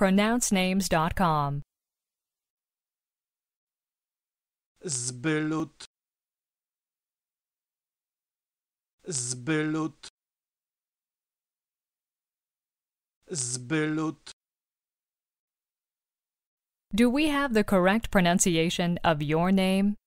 pronouncenames.com. Zbylut Zbylut Zbylut Do we have the correct pronunciation of your name?